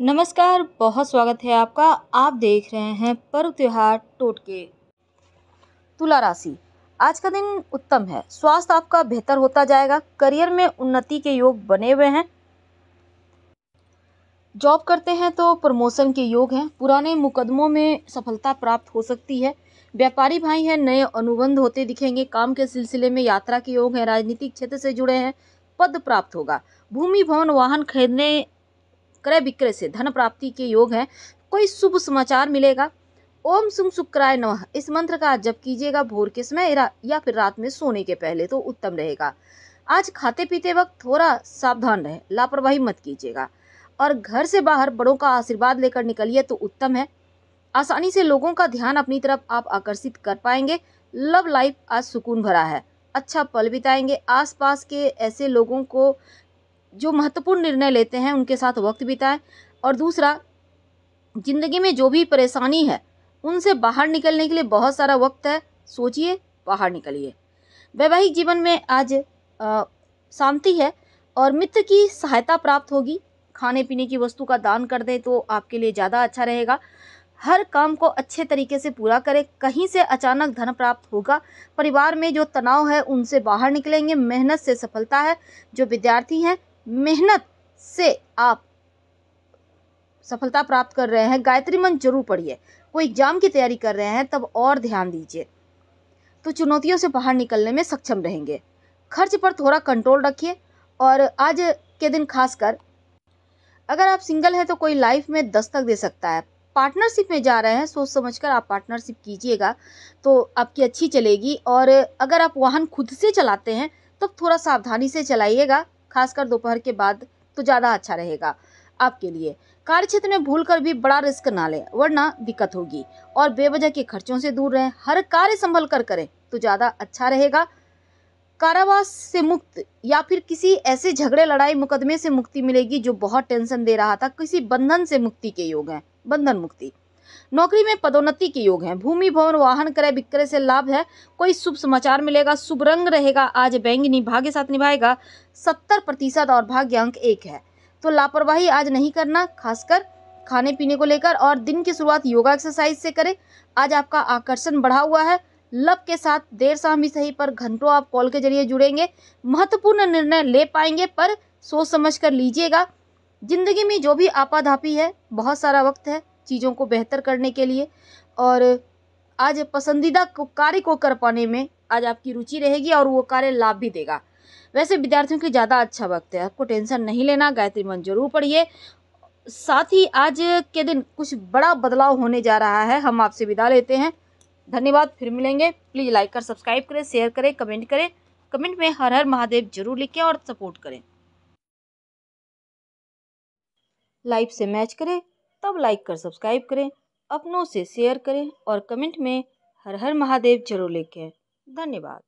नमस्कार बहुत स्वागत है आपका आप देख रहे हैं पर्व त्यौहार टोटके तुला राशि आज का दिन उत्तम है स्वास्थ्य आपका बेहतर होता जाएगा करियर में उन्नति के योग बने हुए हैं जॉब करते हैं तो प्रमोशन के योग हैं पुराने मुकदमों में सफलता प्राप्त हो सकती है व्यापारी भाई हैं नए अनुबंध होते दिखेंगे काम के सिलसिले में यात्रा के योग हैं राजनीतिक क्षेत्र से जुड़े हैं पद प्राप्त होगा भूमि भवन वाहन खरीदने क्रय विक्रय से धन प्राप्ति के योग हैं कोई शुभ समाचार मिलेगा ओम सुम शुक्राय नमः इस मंत्र का जब कीजिएगा भोर के समय या फिर रात में सोने के पहले तो उत्तम रहेगा आज खाते पीते वक्त थोड़ा सावधान रहे लापरवाही मत कीजिएगा और घर से बाहर बड़ों का आशीर्वाद लेकर निकलिए तो उत्तम है आसानी से लोगों का ध्यान अपनी तरफ आप आकर्षित कर पाएंगे लव लाइफ आज सुकून भरा है अच्छा पल बिताएंगे आसपास के ऐसे लोगों को जो महत्वपूर्ण निर्णय लेते हैं उनके साथ वक्त बिताएं और दूसरा ज़िंदगी में जो भी परेशानी है उनसे बाहर निकलने के लिए बहुत सारा वक्त है सोचिए बाहर निकलिए वैवाहिक जीवन में आज शांति है और मित्र की सहायता प्राप्त होगी खाने पीने की वस्तु का दान कर दें तो आपके लिए ज़्यादा अच्छा रहेगा हर काम को अच्छे तरीके से पूरा करें कहीं से अचानक धन प्राप्त होगा परिवार में जो तनाव है उनसे बाहर निकलेंगे मेहनत से सफलता है जो विद्यार्थी हैं मेहनत से आप सफलता प्राप्त कर रहे हैं गायत्री मंत्र जरूर पढ़िए कोई एग्जाम की तैयारी कर रहे हैं तब और ध्यान दीजिए तो चुनौतियों से बाहर निकलने में सक्षम रहेंगे खर्च पर थोड़ा कंट्रोल रखिए और आज के दिन खासकर अगर आप सिंगल हैं तो कोई लाइफ में दस्तक दे सकता है पार्टनरशिप में जा रहे हैं सोच समझ कर आप पार्टनरशिप कीजिएगा तो आपकी अच्छी चलेगी और अगर आप वाहन खुद से चलाते हैं तब तो थोड़ा सावधानी से चलाइएगा खासकर दोपहर के बाद तो ज़्यादा अच्छा रहेगा आपके लिए कार्य क्षेत्र में भूल कर भी बड़ा रिस्क ना लें वरना दिक्कत होगी और बेवजह के खर्चों से दूर रहें हर कार्य संभल कर करें तो ज़्यादा अच्छा रहेगा कारावास से मुक्त या फिर किसी ऐसे झगड़े लड़ाई मुकदमे से मुक्ति मिलेगी जो बहुत टेंशन दे रहा था किसी बंधन से मुक्ति के योग हैं बंधन मुक्ति नौकरी में पदोन्नति के योग हैं भूमि भवन वाहन क्रय विक्रय से लाभ है कोई शुभ समाचार मिलेगा शुभ रंग रहेगा आज बैंगनी भाग्य साथ निभाएगा सत्तर प्रतिशत और भाग्य अंक एक है तो लापरवाही आज नहीं करना खासकर खाने पीने को लेकर और दिन की शुरुआत योगा एक्सरसाइज से करें आज आपका आकर्षण बढ़ा हुआ है लव के साथ देर शाम ही सही पर घंटों आप कॉल के जरिए जुड़ेंगे महत्वपूर्ण निर्णय ले पाएंगे पर सोच समझ कर लीजिएगा जिंदगी में जो भी आपाधापी है बहुत सारा वक्त है चीज़ों को बेहतर करने के लिए और आज पसंदीदा कार्य को कर पाने में आज आपकी रुचि रहेगी और वो कार्य लाभ भी देगा वैसे विद्यार्थियों के ज़्यादा अच्छा वक्त है आपको टेंशन नहीं लेना गायत्री मन जरूर पढ़िए साथ ही आज के दिन कुछ बड़ा बदलाव होने जा रहा है हम आपसे विदा लेते हैं धन्यवाद फिर मिलेंगे प्लीज़ लाइक कर सब्सक्राइब करें शेयर करें कमेंट करें कमेंट में हर हर महादेव जरूर लिखें और सपोर्ट करें लाइफ से मैच करें तब लाइक कर सब्सक्राइब करें अपनों से शेयर करें और कमेंट में हर हर महादेव जरूर लिखें धन्यवाद